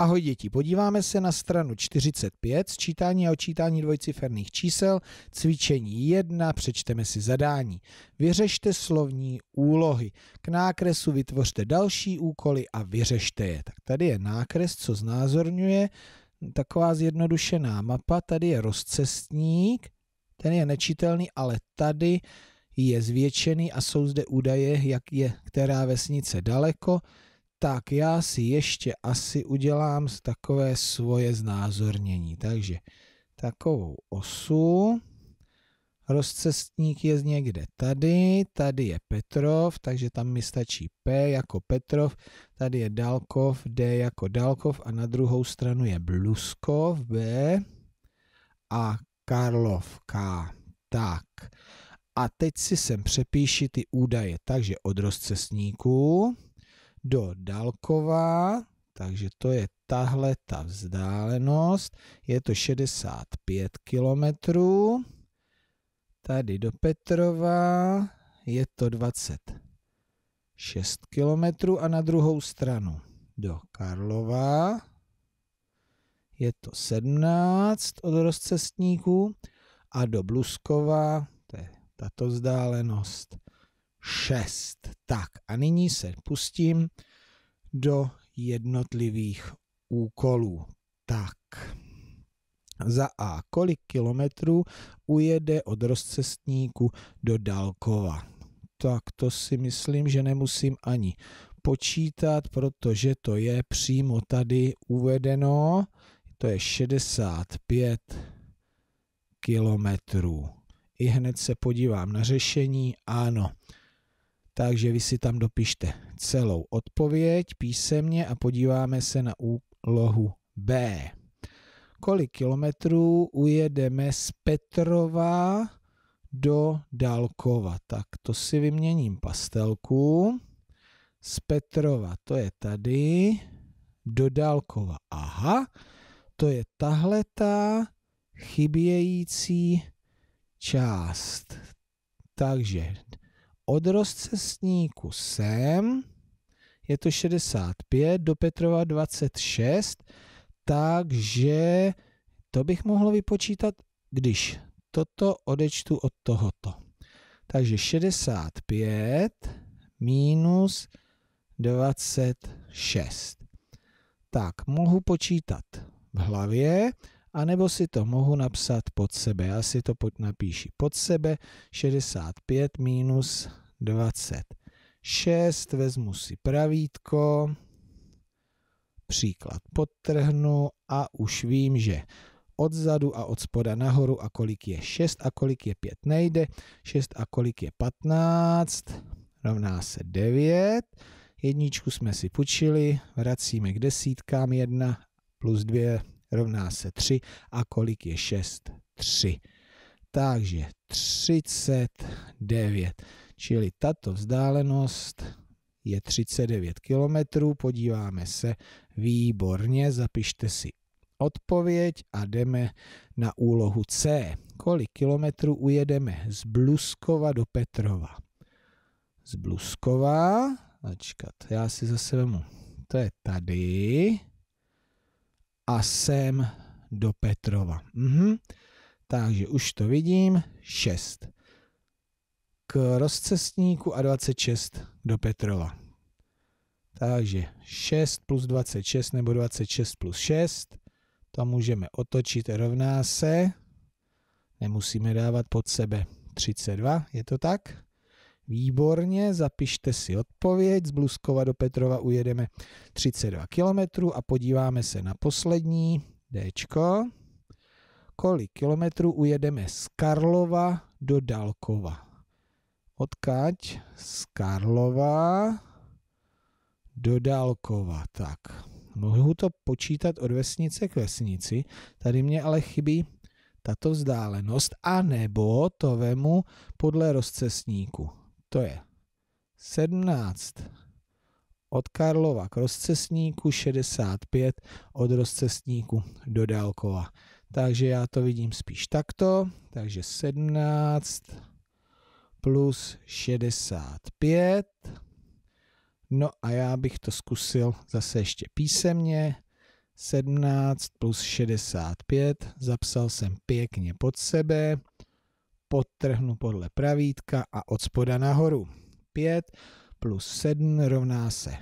Ahoj děti, podíváme se na stranu 45, sčítání a odčítání dvojciferných čísel, cvičení 1, přečteme si zadání. Vyřešte slovní úlohy. K nákresu vytvořte další úkoly a vyřešte je. Tak tady je nákres, co znázorňuje, taková zjednodušená mapa, tady je rozcestník, ten je nečitelný, ale tady je zvětšený a jsou zde údaje, jak je která vesnice daleko, tak já si ještě asi udělám takové svoje znázornění. Takže takovou osu. Rozcestník je někde tady, tady je Petrov, takže tam mi stačí P jako Petrov, tady je Dalkov, D jako Dalkov a na druhou stranu je Bluskov, B a Karlov, K. Tak. A teď si sem přepíši ty údaje, takže od rozcestníků do Dalkova, takže to je tahle ta vzdálenost, je to 65 kilometrů. Tady do Petrova je to 26 kilometrů a na druhou stranu do Karlova je to 17 od rozcestníků a do Bluskova, to je tato vzdálenost, 6. Tak a nyní se pustím do jednotlivých úkolů. Tak. Za A. Kolik kilometrů ujede od rozcestníku do Dalkova? Tak to si myslím, že nemusím ani počítat, protože to je přímo tady uvedeno. To je 65 kilometrů. I hned se podívám na řešení. Ano, takže vy si tam dopište celou odpověď písemně a podíváme se na úlohu B. Kolik kilometrů ujedeme z Petrova do Dalkova? Tak to si vyměním pastelku. Z Petrova to je tady, do Dalkova. Aha, to je tahle ta chybějící část. Takže od rozcestníku sem, je to 65, do Petrova 26, takže to bych mohl vypočítat, když toto odečtu od tohoto. Takže 65 minus 26. Tak, mohu počítat v hlavě, a nebo si to mohu napsat pod sebe. Já si to pod, napíši pod sebe, 65 minus 26, vezmu si pravítko, příklad podtrhnu a už vím, že odzadu a od spoda nahoru a kolik je 6 a kolik je 5 nejde, 6 a kolik je 15 rovná se 9, jedničku jsme si půjčili, vracíme k desítkám 1 plus 2 rovná se 3 a kolik je 6? 3. Takže 39, čili tato vzdálenost je 39 km. Podíváme se výborně, zapište si odpověď a jdeme na úlohu C. Kolik kilometrů ujedeme z Bluskova do Petrova? Z Bluskova, ačkat, já si zase vemu, to je tady, a sem do Petrova. Mhm. Takže už to vidím, 6. K rozcestníku a 26 do Petrova. Takže 6 plus 26 nebo 26 plus 6, to můžeme otočit, rovná se, nemusíme dávat pod sebe 32, je to tak? Výborně, zapište si odpověď. Z Bluskova do Petrova ujedeme 32 km a podíváme se na poslední D. Kolik kilometrů ujedeme z Karlova do Dalkova? Odkaď z Karlova do Dalkova. Tak, mohu to počítat od vesnice k vesnici. Tady mě ale chybí tato vzdálenost, a nebo to vemu podle rozcesníku to je 17 od Karlova k rozcesníku, 65 od rozcesníku do Dálkova. Takže já to vidím spíš takto, takže 17 plus 65. No a já bych to zkusil zase ještě písemně. 17 plus 65, zapsal jsem pěkně pod sebe podtrhnu podle pravítka a od spoda nahoru. 5 plus 7 rovná se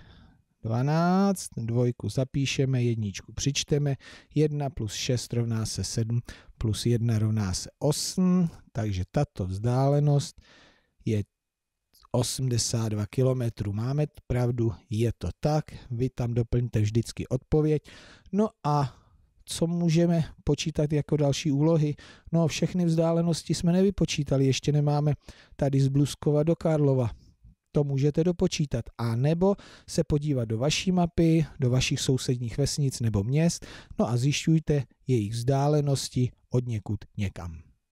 12, dvojku zapíšeme, jedničku přičteme, 1 plus 6 rovná se 7, plus 1 rovná se 8, takže tato vzdálenost je 82 km. Máme pravdu, je to tak, vy tam doplňte vždycky odpověď. No a co můžeme počítat jako další úlohy? No, všechny vzdálenosti jsme nevypočítali, ještě nemáme tady z Bluskova do Karlova. To můžete dopočítat. A nebo se podívat do vaší mapy, do vašich sousedních vesnic nebo měst, no a zjišťujte jejich vzdálenosti od někud někam.